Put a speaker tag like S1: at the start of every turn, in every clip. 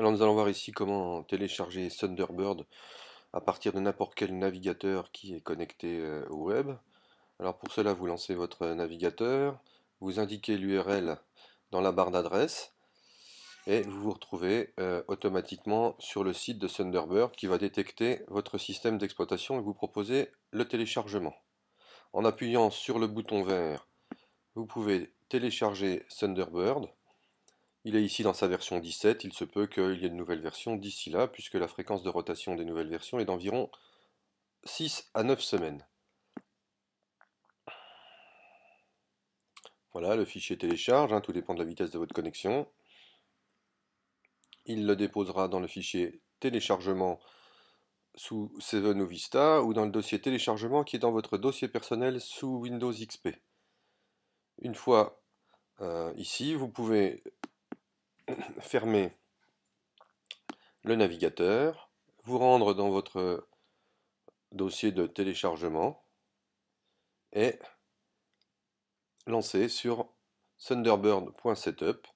S1: Alors nous allons voir ici comment télécharger Thunderbird à partir de n'importe quel navigateur qui est connecté euh, au web. Alors pour cela, vous lancez votre navigateur, vous indiquez l'URL dans la barre d'adresse et vous vous retrouvez euh, automatiquement sur le site de Thunderbird qui va détecter votre système d'exploitation et vous proposer le téléchargement. En appuyant sur le bouton vert, vous pouvez télécharger Thunderbird il est ici dans sa version 17, il se peut qu'il y ait une nouvelle version d'ici là, puisque la fréquence de rotation des nouvelles versions est d'environ 6 à 9 semaines. Voilà, le fichier télécharge, hein, tout dépend de la vitesse de votre connexion. Il le déposera dans le fichier téléchargement sous Seven ou Vista, ou dans le dossier téléchargement qui est dans votre dossier personnel sous Windows XP. Une fois euh, ici, vous pouvez fermer le navigateur, vous rendre dans votre dossier de téléchargement et lancer sur thunderbird.setup.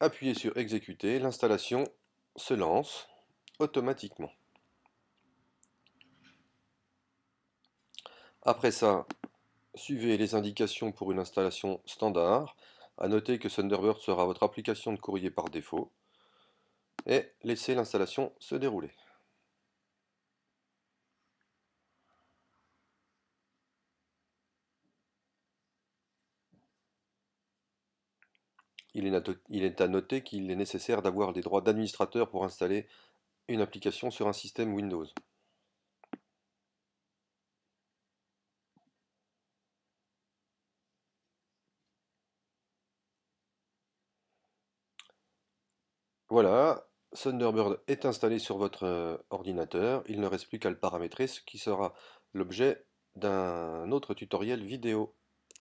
S1: Appuyez sur exécuter, l'installation se lance automatiquement. Après ça, suivez les indications pour une installation standard. A noter que Thunderbird sera votre application de courrier par défaut. Et laissez l'installation se dérouler. Il est à noter qu'il est nécessaire d'avoir des droits d'administrateur pour installer une application sur un système Windows. Voilà, Thunderbird est installé sur votre euh, ordinateur, il ne reste plus qu'à le paramétrer, ce qui sera l'objet d'un autre tutoriel vidéo.